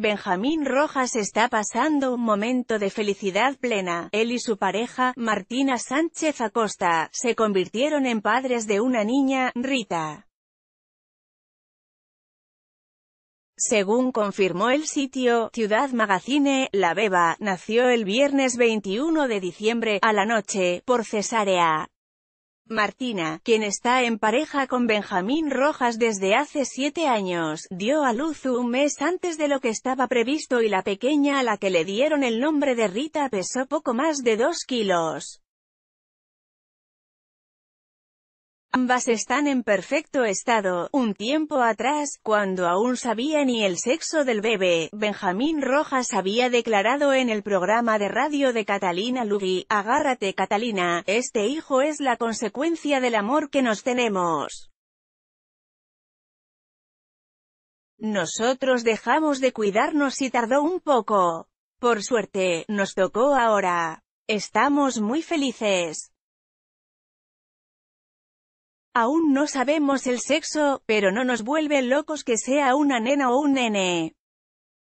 Benjamín Rojas está pasando un momento de felicidad plena. Él y su pareja, Martina Sánchez Acosta, se convirtieron en padres de una niña, Rita. Según confirmó el sitio Ciudad Magazine, la beba nació el viernes 21 de diciembre, a la noche, por cesárea. Martina, quien está en pareja con Benjamín Rojas desde hace siete años, dio a luz un mes antes de lo que estaba previsto y la pequeña a la que le dieron el nombre de Rita pesó poco más de dos kilos. Ambas están en perfecto estado. Un tiempo atrás, cuando aún sabía ni el sexo del bebé, Benjamín Rojas había declarado en el programa de radio de Catalina Lugui, Agárrate Catalina, este hijo es la consecuencia del amor que nos tenemos. Nosotros dejamos de cuidarnos y tardó un poco. Por suerte, nos tocó ahora. Estamos muy felices. Aún no sabemos el sexo, pero no nos vuelve locos que sea una nena o un nene.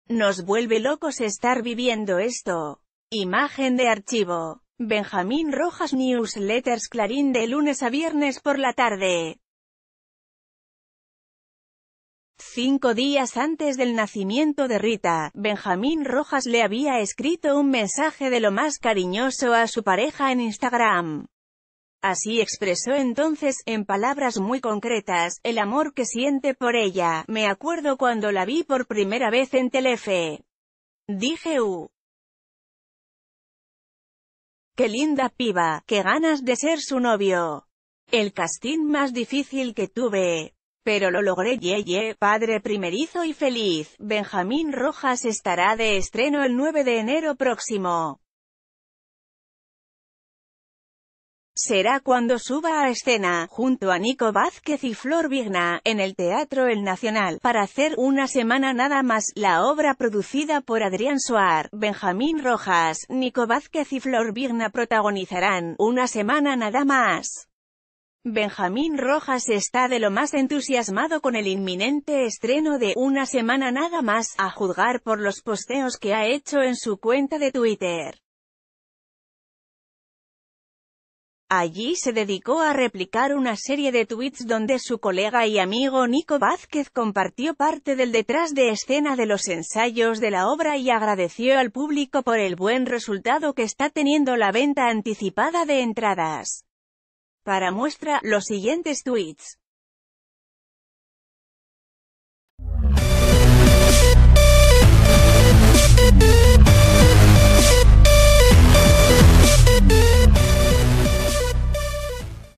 Nos vuelve locos estar viviendo esto. Imagen de archivo. Benjamín Rojas Newsletters Clarín de lunes a viernes por la tarde. Cinco días antes del nacimiento de Rita, Benjamín Rojas le había escrito un mensaje de lo más cariñoso a su pareja en Instagram. Así expresó entonces, en palabras muy concretas, el amor que siente por ella. Me acuerdo cuando la vi por primera vez en Telefe. Dije u. Qué linda piba, qué ganas de ser su novio. El casting más difícil que tuve. Pero lo logré ye, ye padre primerizo y feliz. Benjamín Rojas estará de estreno el 9 de enero próximo. Será cuando suba a escena, junto a Nico Vázquez y Flor Vigna, en el Teatro El Nacional, para hacer una semana nada más, la obra producida por Adrián Suar, Benjamín Rojas, Nico Vázquez y Flor Vigna protagonizarán, una semana nada más. Benjamín Rojas está de lo más entusiasmado con el inminente estreno de Una semana nada más, a juzgar por los posteos que ha hecho en su cuenta de Twitter. Allí se dedicó a replicar una serie de tweets donde su colega y amigo Nico Vázquez compartió parte del detrás de escena de los ensayos de la obra y agradeció al público por el buen resultado que está teniendo la venta anticipada de entradas. Para muestra, los siguientes tweets.